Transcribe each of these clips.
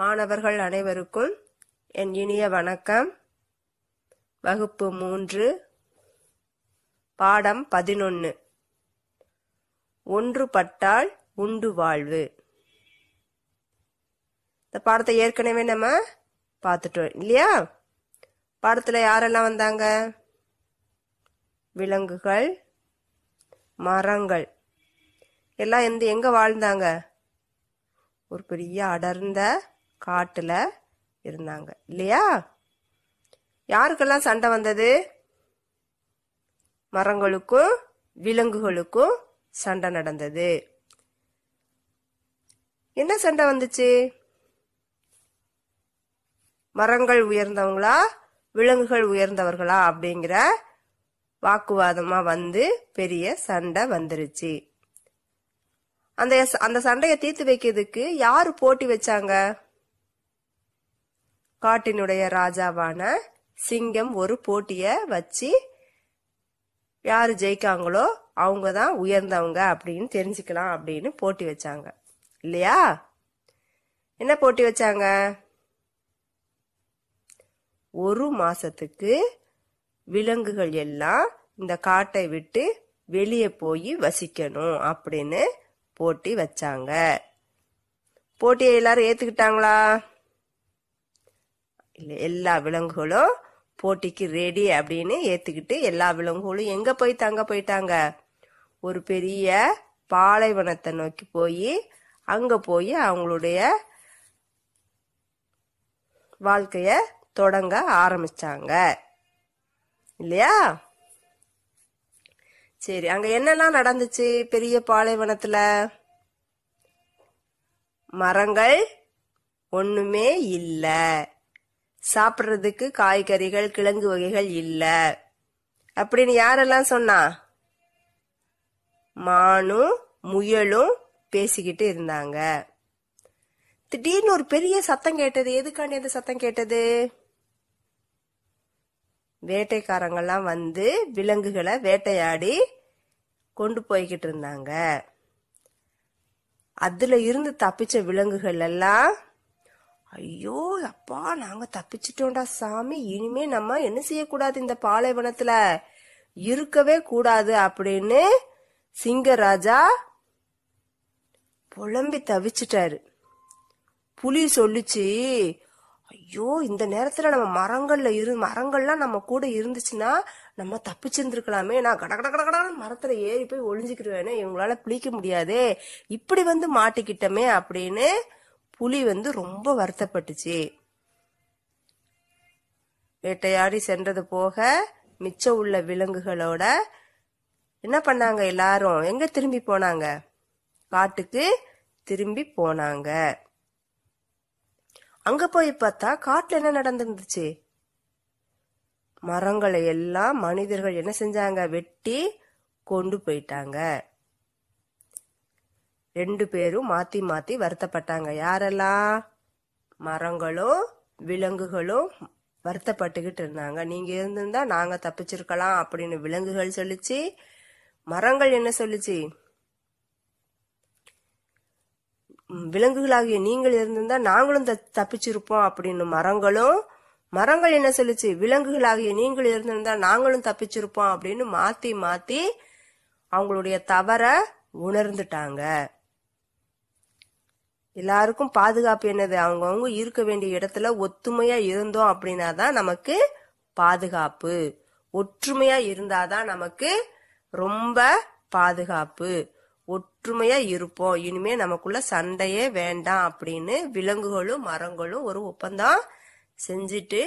மாணவர்கள் அனைவருக்கும் என் இனிய வணக்கம் வகுப்பு மூன்று பாடம் பதினொன்று ஒன்றுபட்டால் உண்டு வாழ்வு இந்த பாடத்தை ஏற்கனவே நம்ம பார்த்துட்டோம் இல்லையா பாடத்தில் யாரெல்லாம் வந்தாங்க விலங்குகள் மரங்கள் எல்லாம் எந்த எங்கே வாழ்ந்தாங்க ஒரு பெரிய அடர்ந்த காட்டில் இருந்தாங்க இல்லையா யாருக்கெல்லாம் சண்டை வந்தது மரங்களுக்கும் விலங்குகளுக்கும் சண்டை நடந்தது என்ன சண்டை வந்துச்சு மரங்கள் உயர்ந்தவங்களா விலங்குகள் உயர்ந்தவர்களா அப்படிங்கிற வாக்குவாதமா வந்து பெரிய சண்டை வந்துருச்சு அந்த அந்த சண்டையை தீர்த்து வைக்கிறதுக்கு யாரு போட்டி வச்சாங்க காட்டினுடைய ராஜாவான சிங்கம் ஒரு போட்டிய வச்சு யார் ஜெயிக்காங்களோ அவங்க தான் உயர்ந்தவங்க அப்படின்னு தெரிஞ்சுக்கலாம் அப்படின்னு போட்டி வச்சாங்க இல்லையா என்ன போட்டி வச்சாங்க ஒரு மாசத்துக்கு விலங்குகள் எல்லாம் இந்த காட்டை விட்டு வெளியே போய் வசிக்கணும் அப்படின்னு போட்டி வச்சாங்க போட்டியை எல்லாரும் ஏத்துக்கிட்டாங்களா எல்லா விலங்குகளும் போட்டிக்கு ரெடி அப்படின்னு ஏத்துக்கிட்டு எல்லா விலங்குகளும் எங்க போய் தங்க போயிட்டாங்க ஒரு பெரிய பாலைவனத்தை நோக்கி போய் அங்க போய் அவங்களுடைய வாழ்க்கைய தொடங்க ஆரம்பிச்சாங்க இல்லையா சரி அங்க என்னெல்லாம் நடந்துச்சு பெரிய பாலைவனத்துல மரங்கள் ஒண்ணுமே இல்லை சாப்பிட்றதுக்கு காய்கறிகள் கிழங்கு வகைகள் இல்லை அப்படின்னு யாரெல்லாம் சொன்னா மானும் முயலும் பேசிக்கிட்டு இருந்தாங்க திடீர்னு ஒரு பெரிய சத்தம் கேட்டது எதுக்காண்டி அந்த சத்தம் கேட்டது வேட்டைக்காரங்கெல்லாம் வந்து விலங்குகளை வேட்டையாடி கொண்டு போய்கிட்டு இருந்தாங்க அதுல இருந்து தப்பிச்ச விலங்குகள் எல்லாம் ஐயோ அப்பா நாங்க தப்பிச்சிட்டோம்டா சாமி இனிமே நம்ம என்ன செய்யக்கூடாது இந்த பாலைவனத்துல இருக்கவே கூடாது அப்படின்னு சிங்கராஜா புலம்பி தவிச்சிட்டாரு புலி சொல்லிச்சு ஐயோ இந்த நேரத்துல நம்ம மரங்கள்ல இரு மரங்கள்லாம் நம்ம கூட இருந்துச்சுன்னா நம்ம தப்பிச்சிருந்துருக்கலாமே நான் கட கட கட கடகட மரத்துல ஏறி போய் ஒளிஞ்சுக்கிடுவேனே இவங்களால பிடிக்க முடியாதே இப்படி வந்து மாட்டிக்கிட்டோமே அப்படின்னு புலி வந்து ரொம்ப வருத்தப்பட்டுச்சு வேட்டையாடி சென்றது போக மிச்சம் உள்ள விலங்குகளோட என்ன பண்ணாங்க எல்லாரும் எங்க திரும்பி போனாங்க காட்டுக்கு திரும்பி போனாங்க அங்க போய் பார்த்தா காட்டுல என்ன நடந்துருந்துச்சு மரங்களை எல்லாம் மனிதர்கள் என்ன செஞ்சாங்க வெட்டி கொண்டு போயிட்டாங்க ரெண்டு பேரும் மாத்தி மாத்தி வருத்தப்பட்டாங்க யாரெல்லாம் மரங்களும் விலங்குகளும் வருத்தப்பட்டுக்கிட்டு இருந்தாங்க நீங்க இருந்திருந்தா நாங்க தப்பிச்சிருக்கலாம் அப்படின்னு விலங்குகள் சொல்லிச்சு மரங்கள் என்ன சொல்லிச்சு விலங்குகளாகிய நீங்கள் இருந்திருந்தா நாங்களும் தப்பிச்சிருப்போம் அப்படின்னு மரங்களும் மரங்கள் என்ன சொல்லிச்சு விலங்குகளாகிய நீங்கள் இருந்திருந்தா நாங்களும் தப்பிச்சிருப்போம் அப்படின்னு மாத்தி மாத்தி அவங்களுடைய தவற உணர்ந்துட்டாங்க எல்லாருக்கும் பாதுகாப்பு என்னது அவங்கவுங்க இருக்க வேண்டிய இடத்துல ஒத்துமையா இருந்தோம் அப்படின்னா தான் நமக்கு பாதுகாப்பு ஒற்றுமையா இருந்தாதான் நமக்கு ரொம்ப பாதுகாப்பு ஒற்றுமையா இருப்போம் இனிமே நமக்குள்ள சண்டையே வேண்டாம் அப்படின்னு விலங்குகளும் மரங்களும் ஒரு ஒப்பந்தம் செஞ்சுட்டு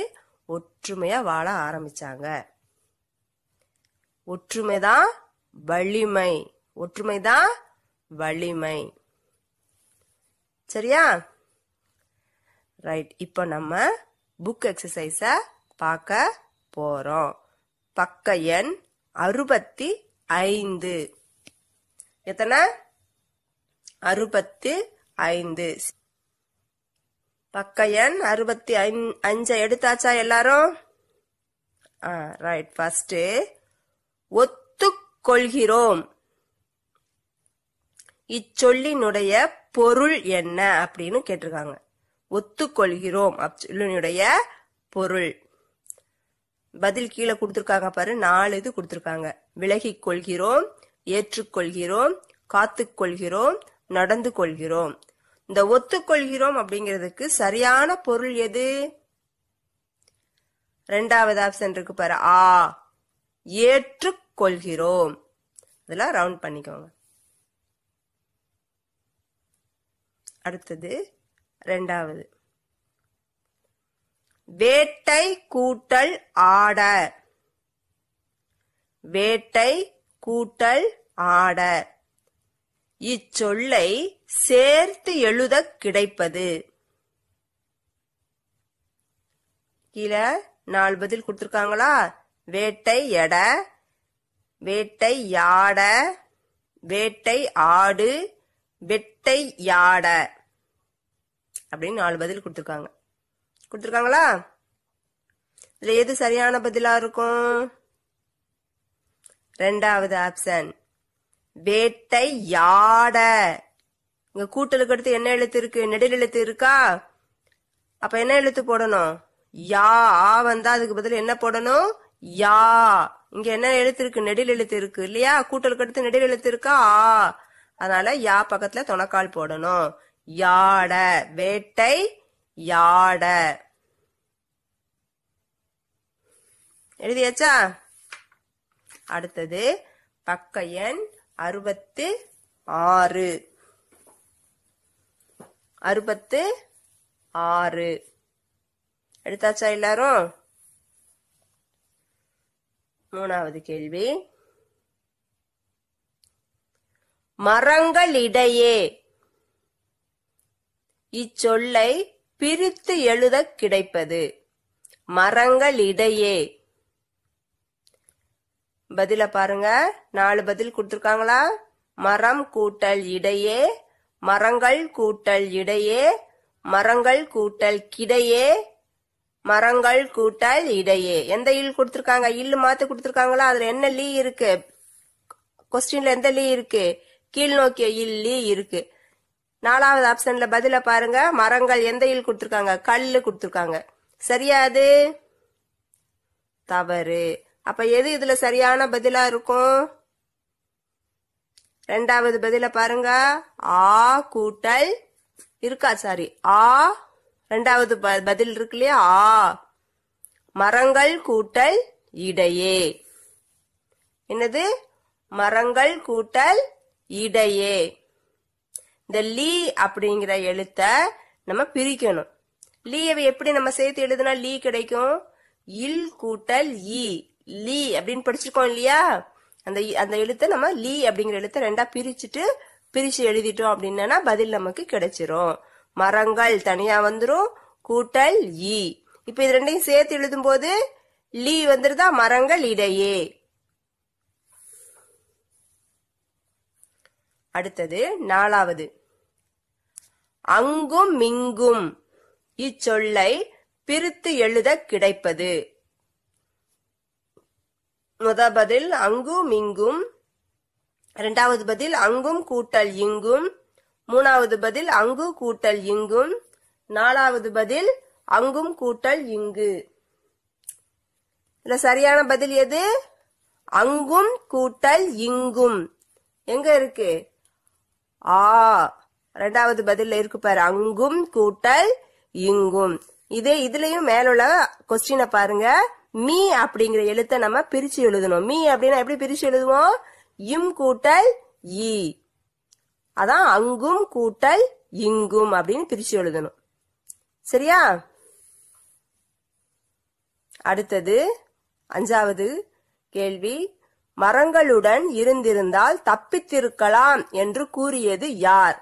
ஒற்றுமையா வாழ ஆரம்பிச்சாங்க ஒற்றுமைதான் வலிமை ஒற்றுமைதான் வலிமை சரியா ரைட் இப்போ நம்ம புக் எக்ஸசைஸை பார்க்க போகிறோம் பக்க எண் அறுபத்தி ஐந்து எத்தனை அறுபத்தி ஐந்து பக்க எண் அறுபத்தி அஞ்சை எடுத்தாச்சா எல்லாரும் ரைட் ஃபர்ஸ்ட் ஒத்துக்கொள்கிறோம் இச்சொல்லினுடைய பொருள் என்ன அப்படின்னு கேட்டிருக்காங்க ஒத்துக்கொள்கிறோம் சொல்லினுடைய பொருள் பதில் கீழே கொடுத்துருக்காங்க பாரு நாலு இது கொடுத்துருக்காங்க விலகி கொள்கிறோம் ஏற்றுக்கொள்கிறோம் காத்துக்கொள்கிறோம் நடந்து கொள்கிறோம் இந்த ஒத்துக்கொள்கிறோம் அப்படிங்கிறதுக்கு சரியான பொருள் எது ரெண்டாவது ஆப்ஷன் இருக்கு பாரு ஆ ஏற்றுக்கொள்கிறோம் இதெல்லாம் ரவுண்ட் பண்ணிக்கோங்க அடுத்தது ரெண்டாவது வேட்டை கூட்டல் ஆட வேட்டை கூட்டல் ஆட இச்சொல்லை சேர்த்து எழுத கிடைப்பது கீழே நாலு பதில் கொடுத்துருக்காங்களா வேட்டை எட வேட்டை யாட வேட்டை ஆடு வெட்டை யாட அப்படின்னு நாலு பதில் கொடுத்துருக்காங்க கொடுத்துருக்காங்களா இதுல எது சரியான பதிலாக இருக்கும் ரெண்டாவது ஆப்ஷன் வேட்டை யாட இங்க கூட்டலுக்கு அடுத்து என்ன எழுத்து இருக்கு நெடில் எழுத்து இருக்கா அப்ப என்ன எழுத்து போடணும் யா ஆ வந்தா அதுக்கு பதில் என்ன போடணும் யா இங்க என்ன எழுத்து இருக்கு நெடில் எழுத்து இருக்கு இல்லையா கூட்டலுக்கு அடுத்து நெடில் எழுத்து இருக்கா ஆ அதனால யா பக்கத்துல தொணக்கால் போடணும் யாட வேட்டை யாட எழுதியாச்சா அடுத்தது பக்க எண் அறுபத்து ஆறு அறுபத்து ஆறு எடுத்தாச்சா எல்லாரும் மூணாவது கேள்வி மரங்களிடையே இச்சொல்லை பிரித்து எழுதக் கிடைப்பது மரங்களிடையே பதில பாருங்க நாலு பதில் கொடுத்துருக்காங்களா மரம் கூட்டல் இடையே மரங்கள் கூட்டல் இடையே மரங்கள் கூட்டல் கிடையே மரங்கள் கூட்டல் இடையே எந்த இல் கொடுத்துருக்காங்க இல் மாத்து கொடுத்துருக்காங்களா அதுல என்ன லீ இருக்கு கொஸ்டின்ல எந்த லீ இருக்கு கீழ் நோக்கிய இல் லீ இருக்கு நாலாவது ஆப்ஷன்ல பதில பாருங்க மரங்கள் எந்த இல் கொடுத்துருக்காங்க கல்லு கொடுத்துருக்காங்க சரியா அது தவறு அப்ப எது இதுல சரியான பதிலா இருக்கும் ரெண்டாவது பதில பாருங்க ஆ கூட்டல் இருக்கா சாரி ஆ ரெண்டாவது பதில் இருக்கு இல்லையா ஆ மரங்கள் கூட்டல் இடையே என்னது மரங்கள் கூட்டல் இடையே இந்த லீ அப்படிங்கிற எழுத்த நம்ம பிரிக்கணும் லீயவை எப்படி நம்ம சேர்த்து எழுதுனா லீ கிடைக்கும் இல் கூட்டல் இ லீ அப்படின்னு படிச்சிருக்கோம் இல்லையா அந்த அந்த எழுத்தை நம்ம லீ அப்படிங்கிற எழுத்தை ரெண்டா பிரிச்சுட்டு பிரிச்சு எழுதிட்டோம் அப்படின்னா பதில் நமக்கு கிடைச்சிரும் மரங்கள் தனியா வந்துரும் கூட்டல் இ இப்ப இது ரெண்டையும் சேர்த்து எழுதும் போது லீ வந்துருதா மரங்கள் இடையே அடுத்தது நாலாவது அங்கும் மிங்கும் இச்சொல்லை பிரித்து எழுத கிடைப்பது முத பதில் அங்கும் இங்கும் இரண்டாவது பதில் அங்கும் கூட்டல் இங்கும் மூணாவது பதில் அங்கு கூட்டல் இங்கும் நாலாவது பதில் அங்கும் கூட்டல் இங்கு சரியான பதில் எது அங்கும் கூட்டல் இங்கும் எங்க இருக்கு ஆ ரெண்டாவது பதில் இருக்கு பாரு அங்கும் கூட்டல் இங்கும் இதே இதுலயும் மேலுள்ள கொஸ்டினை பாருங்க மீ அப்படிங்கிற எழுத்தை நம்ம பிரிச்சு எழுதணும் மீ அப்படின்னா எப்படி பிரிச்சு எழுதுவோம் இம் கூட்டல் ஈ அதான் அங்கும் கூட்டல் இங்கும் அப்படின்னு பிரிச்சு எழுதணும் சரியா அடுத்தது அஞ்சாவது கேள்வி மரங்களுடன் இருந்திருந்தால் தப்பித்திருக்கலாம் என்று கூறியது யார்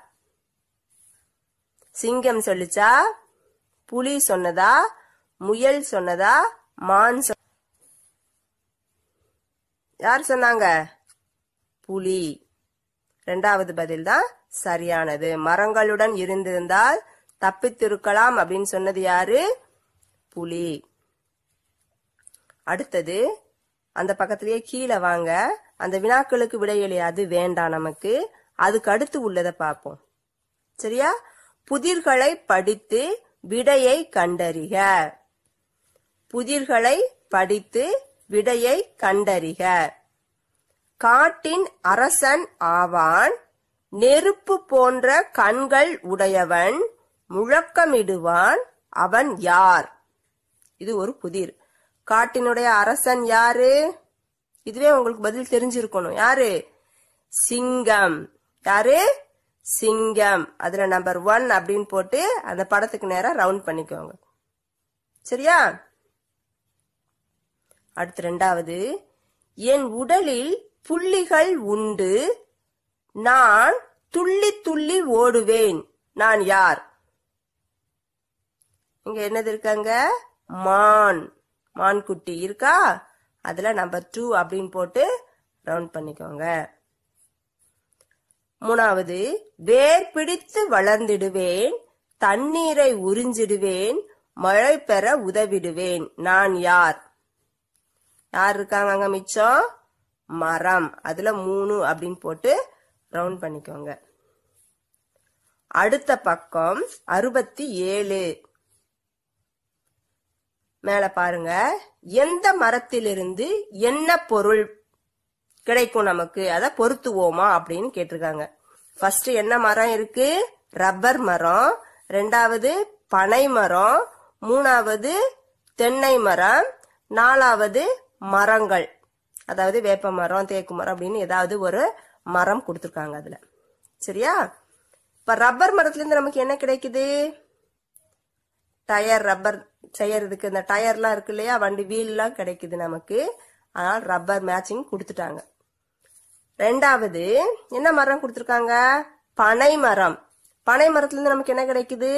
சிங்கம் சொல்லுச்சா புலி சொன்னதா முயல் சொன்னதா மான் சொ யார் சொன்னாங்க புலி ரெண்டாவது பதில் தான் சரியானது மரங்களுடன் இருந்திருந்தால் தப்பித்திருக்கலாம் அப்படின்னு சொன்னது யாரு புலி அடுத்தது அந்த பக்கத்திலேயே கீழே வாங்க அந்த வினாக்களுக்கு விடையளி அது வேண்டாம் நமக்கு அதுக்கு அடுத்து உள்ளதை பார்ப்போம் சரியா புதிர்களை படித்து விடையை கண்டறிக புதிர்களை படித்து விடையை கண்டறிக காட்டின் அரசன் ஆவான் நெருப்பு போன்ற கண்கள் உடையவன் முழக்கமிடுவான் அவன் யார் இது ஒரு புதிர் காட்டினுடைய அரசன் யாரு இதுவே உங்களுக்கு பதில் தெரிஞ்சிருக்கணும் யாரு சிங்கம் யாரு சிங்கம் அதுல நம்பர் ஒன் அப்படின்னு போட்டு அந்த படத்துக்கு நேரம் ரவுண்ட் பண்ணிக்கோங்க சரியா அடுத்து ரெண்டாவது என் உடலில் புள்ளிகள் உண்டு நான் துள்ளி துள்ளி ஓடுவேன் நான் யார் இங்க என்னது இருக்காங்க மான் மான்குட்டி இருக்கா அதில் நம்பர் டூ அப்படின்னு போட்டு ரவுண்ட் பண்ணிக்கோங்க மூணாவது வேர் பிடித்து வளர்ந்திடுவேன் தண்ணீரை உறிஞ்சிடுவேன் மழை பெற உதவிடுவேன் நான் யார் யார் இருக்காங்க மிச்சம் மரம் அதுல மூணு அப்படின்னு போட்டு ரவுண்ட் பண்ணிக்கோங்க அடுத்த பக்கம் அறுபத்தி ஏழு மேல பாருங்க எந்த மரத்திலிருந்து என்ன பொருள் கிடைக்கும் நமக்கு அதை பொருத்துவோமா அப்படின்னு கேட்டிருக்காங்க ஃபர்ஸ்ட் என்ன மரம் இருக்கு ரப்பர் மரம் ரெண்டாவது பனை மரம் மூணாவது தென்னை மரம் நாலாவது மரங்கள் அதாவது வேப்ப மரம் தேக்கு மரம் அப்படின்னு ஏதாவது ஒரு மரம் கொடுத்துருக்காங்க அதுல சரியா இப்ப ரப்பர் மரத்துல இருந்து நமக்கு என்ன கிடைக்குது டயர் ரப்பர் செய்யறதுக்கு இந்த டயர்லாம் இருக்கு இல்லையா வண்டி வீல்லாம் கிடைக்குது நமக்கு ஆனால் ரப்பர் மேட்சிங் கொடுத்துட்டாங்க ரெண்டாவது என்ன மரம் கொடுத்துருக்காங்க பனை மரம் பனை மரத்துலேருந்து நமக்கு என்ன கிடைக்குது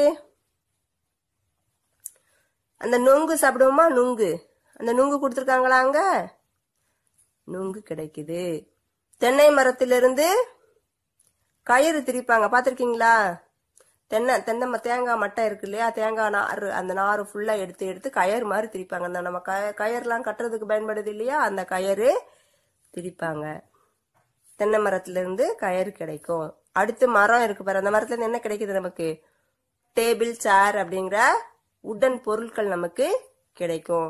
அந்த நுங்கு சாப்பிடுவோமா நுங்கு அந்த நுங்கு கொடுத்துருக்காங்களா அங்க நுங்கு கிடைக்குது தென்னை மரத்திலிருந்து கயிறு திரிப்பாங்க பார்த்துருக்கீங்களா தென்னை தென்னை தேங்காய் மட்டை இருக்கு இல்லையா தேங்காய் நார் அந்த நார் ஃபுல்லாக எடுத்து எடுத்து கயர் மாதிரி திரிப்பாங்க அந்த நம்ம க கயர்லாம் கட்டுறதுக்கு பயன்படுது இல்லையா அந்த கயரு திரிப்பாங்க தென்னை மரத்துலேருந்து கயர் கிடைக்கும் அடுத்து மரம் இருக்கு பாரு அந்த மரத்துலேருந்து என்ன கிடைக்குது நமக்கு டேபிள் சேர் அப்படிங்கிற உடன் பொருட்கள் நமக்கு கிடைக்கும்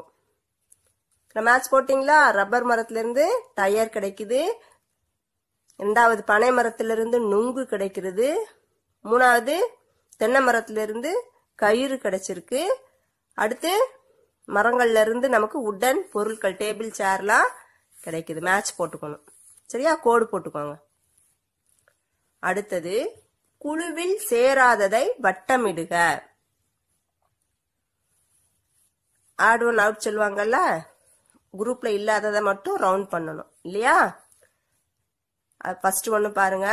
மேட்ச் போட்டிங்களா ரப்பர் மரத்துலேருந்து டயர் கிடைக்குது ரெண்டாவது பனை மரத்துலேருந்து நுங்கு கிடைக்கிறது மூணாவது தென்னை மரத்திலிருந்து கயிறு கிடைச்சிருக்கு அடுத்து மரங்கள்ல இருந்து நமக்கு உடன் பொருட்கள் டேபிள் சேர்லாம் கிடைக்குது மேட்ச் போட்டுக்கணும் சரியா கோடு போட்டுக்கோங்க அடுத்தது குழுவில் சேராததை வட்டமிடுக ஆட் ஒன் அவுட் சொல்லுவாங்கல்ல குரூப்ல இல்லாததை மட்டும் ரவுண்ட் பண்ணணும் இல்லையா ஃபர்ஸ்ட் ஒன்று பாருங்க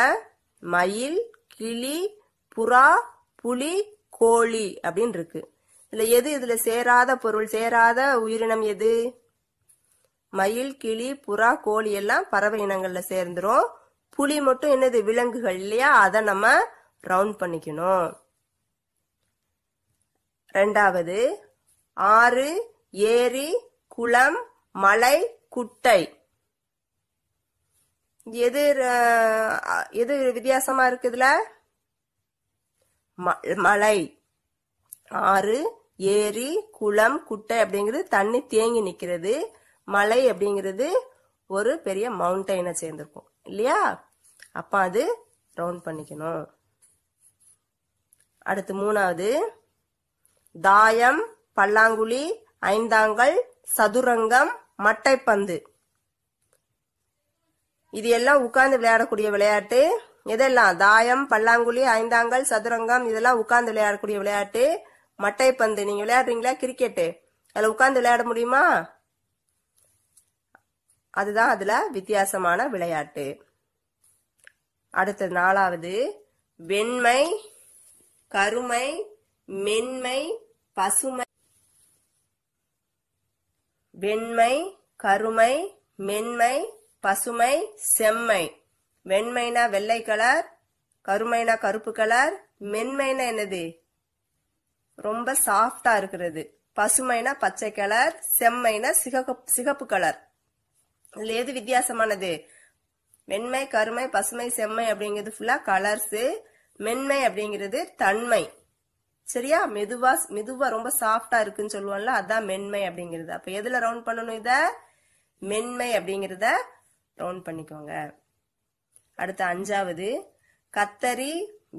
மயில் கிளி புறா புலி கோழி அப்படின்னு இருக்கு இதுல எது இதுல சேராத பொருள் சேராத உயிரினம் எது மயில் கிளி புறா கோழி எல்லாம் பறவை இனங்கள்ல சேர்ந்துரும் புலி மட்டும் என்னது விலங்குகள் இல்லையா அதை நம்ம ரவுண்ட் பண்ணிக்கணும் ரெண்டாவது ஆறு ஏரி குளம் மலை குட்டை எது எது வித்தியாசமா இருக்குதுல மலை ஆறு ஏரி குளம் குட்டை அப்படிங்கிறது தண்ணி தேங்கி நிற்கிறது மலை அப்படிங்கிறது ஒரு பெரிய மவுண்டைனை சேர்ந்திருக்கும் இல்லையா அப்போ அது ரவுண்ட் பண்ணிக்கணும் அடுத்து மூணாவது தாயம் பல்லாங்குழி ஐந்தாங்கல் சதுரங்கம் மட்டைப்பந்து இது எல்லாம் உட்கார்ந்து விளையாடக்கூடிய விளையாட்டு எதெல்லாம் தாயம் பல்லாங்குழி ஐந்தாங்கல் சதுரங்கம் இதெல்லாம் உட்கார்ந்து விளையாடக்கூடிய விளையாட்டு மட்டைப்பந்து நீங்க விளையாடுறீங்களா கிரிக்கெட்டு அதில் உட்கார்ந்து விளையாட முடியுமா அதுதான் அதுல வித்தியாசமான விளையாட்டு அடுத்தது நாலாவது வெண்மை கருமை மென்மை பசுமை வெண்மை கருமை மென்மை பசுமை செம்மை வெண்மைனா வெள்ளை கலர் கருமைனா கருப்பு கலர் மென்மைனா என்னது ரொம்ப சாஃப்டா இருக்கிறது பசுமைனா பச்சை கலர் செம்மைனா சிகப்பு சிகப்பு கலர் இதுல எது வித்தியாசமானது வெண்மை கருமை பசுமை செம்மை அப்படிங்கிறது ஃபுல்லா கலர்ஸு மென்மை அப்படிங்கிறது தன்மை சரியா மெதுவா மெதுவா ரொம்ப சாஃப்டா இருக்குன்னு சொல்லுவோம்ல அதான் மென்மை அப்படிங்கிறது அப்ப எதுல ரவுண்ட் பண்ணணும் இத மென்மை அப்படிங்கிறத ரவுண்ட் பண்ணிக்கோங்க அடுத்து அஞ்சாவது கத்தரி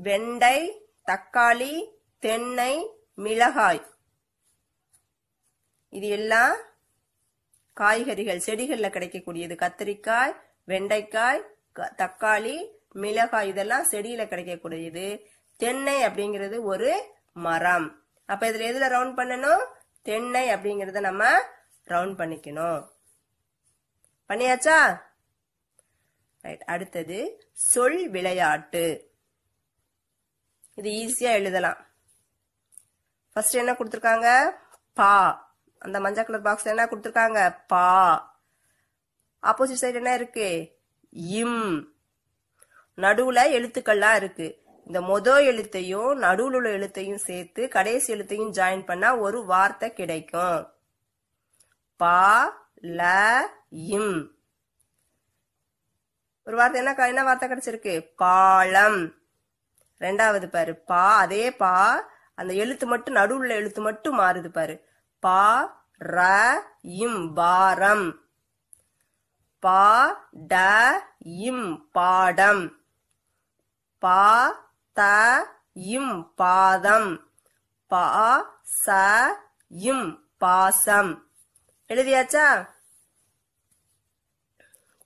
வெண்டை தக்காளி தென்னை மிளகாய் இது எல்லாம் காய்கறிகள் செடிகளில் கிடைக்கக்கூடியது கத்திரிக்காய் வெண்டைக்காய் தக்காளி மிளகாய் இதெல்லாம் செடியில கிடைக்கக்கூடியது தென்னை அப்படிங்கிறது ஒரு மரம் அப்ப இதுல எதுல ரவுண்ட் பண்ணணும் தென்னை அப்படிங்கறத நம்ம ரவுண்ட் பண்ணிக்கணும் பண்ணியாச்சா அடுத்தது சொல் விளையாட்டு இது ஈஸியா எழுதலாம் ஃபர்ஸ்ட் என்ன கொடுத்துருக்காங்க பா அந்த மஞ்சள் கலர் பாக்ஸ் என்ன கொடுத்துருக்காங்க பா ஆப்போசிட் சைடு என்ன இருக்கு இம் நடுவுல எழுத்துக்கள்லாம் இருக்கு இந்த மொத எழுத்தையும் நடுவில் உள்ள எழுத்தையும் சேர்த்து கடைசி எழுத்தையும் ஜாயின் பண்ணா ஒரு வார்த்தை கிடைக்கும் பா ல இம் ஒரு வார்த்தை என்ன என்ன வார்த்தை கிடைச்சிருக்கு பாலம் ரெண்டாவது பாரு பா அதே பா அந்த எழுத்து மட்டும் நடுவுல எழுத்து மட்டும் மாறுது பாரு பா ர இம் பாரம் பா ட இம் பாடம் பா த இம் பாதம் பா ச இம் பாசம் எழுதியாச்சா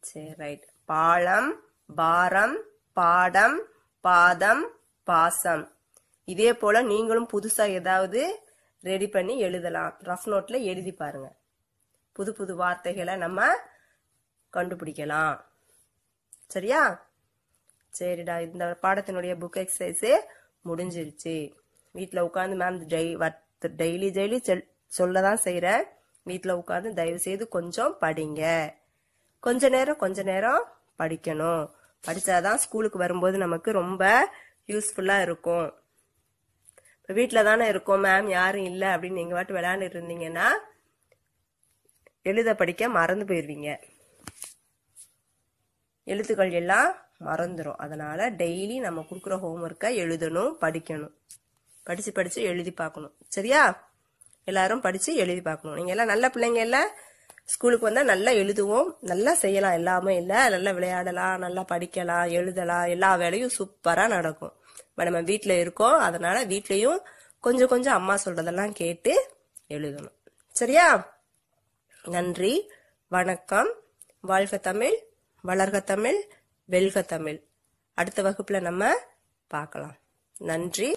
சரி ரைட் பாழம் பாரம் பாடம் பாதம் பாசம் இதே போல நீங்களும் புதுசா ஏதாவது ரெடி பண்ணி எழுதலாம் ரஃப் நோட்ல எழுதி பாருங்க புது புது வார்த்தைகளை நம்ம கண்டுபிடிக்கலாம் சரியா சரிடா இந்த பாடத்தினுடைய புக் எக்ஸசைஸே முடிஞ்சிருச்சு வீட்டில் உட்காந்து மேம் டெய் டெய்லி டெய்லி சொல்ல தான் செய்கிறேன் வீட்டில் உட்காந்து தயவு செய்து கொஞ்சம் படிங்க கொஞ்ச நேரம் கொஞ்ச நேரம் படிக்கணும் படித்தாதான் ஸ்கூலுக்கு வரும்போது நமக்கு ரொம்ப யூஸ்ஃபுல்லாக இருக்கும் இப்போ வீட்டில் தானே இருக்கோம் மேம் யாரும் இல்லை அப்படின்னு நீங்கள் வாட்டு விளையாண்டு இருந்தீங்கன்னா எழுத படிக்க மறந்து போயிடுவீங்க எழுத்துக்கள் எல்லாம் மறந்துடும் அதனால் டெய்லி நம்ம கொடுக்குற ஹோம்ஒர்க்கை எழுதணும் படிக்கணும் படித்து படித்து எழுதி பார்க்கணும் சரியா எல்லாரும் படித்து எழுதி பார்க்கணும் நீங்கள் எல்லாம் நல்ல பிள்ளைங்க இல்லை ஸ்கூலுக்கு வந்தால் நல்லா எழுதுவோம் நல்லா செய்யலாம் எல்லாமே இல்லை நல்லா விளையாடலாம் நல்லா படிக்கலாம் எழுதலாம் எல்லா வேலையும் சூப்பராக நடக்கும் இப்போ நம்ம வீட்டில் இருக்கோம் அதனால வீட்லேயும் கொஞ்சம் கொஞ்சம் அம்மா சொல்றதெல்லாம் கேட்டு எழுதணும் சரியா நன்றி வணக்கம் வாழ்க தமிழ் வளர்க தமிழ் வெல்க தமிழ் அடுத்த வகுப்பில் நம்ம பார்க்கலாம் நன்றி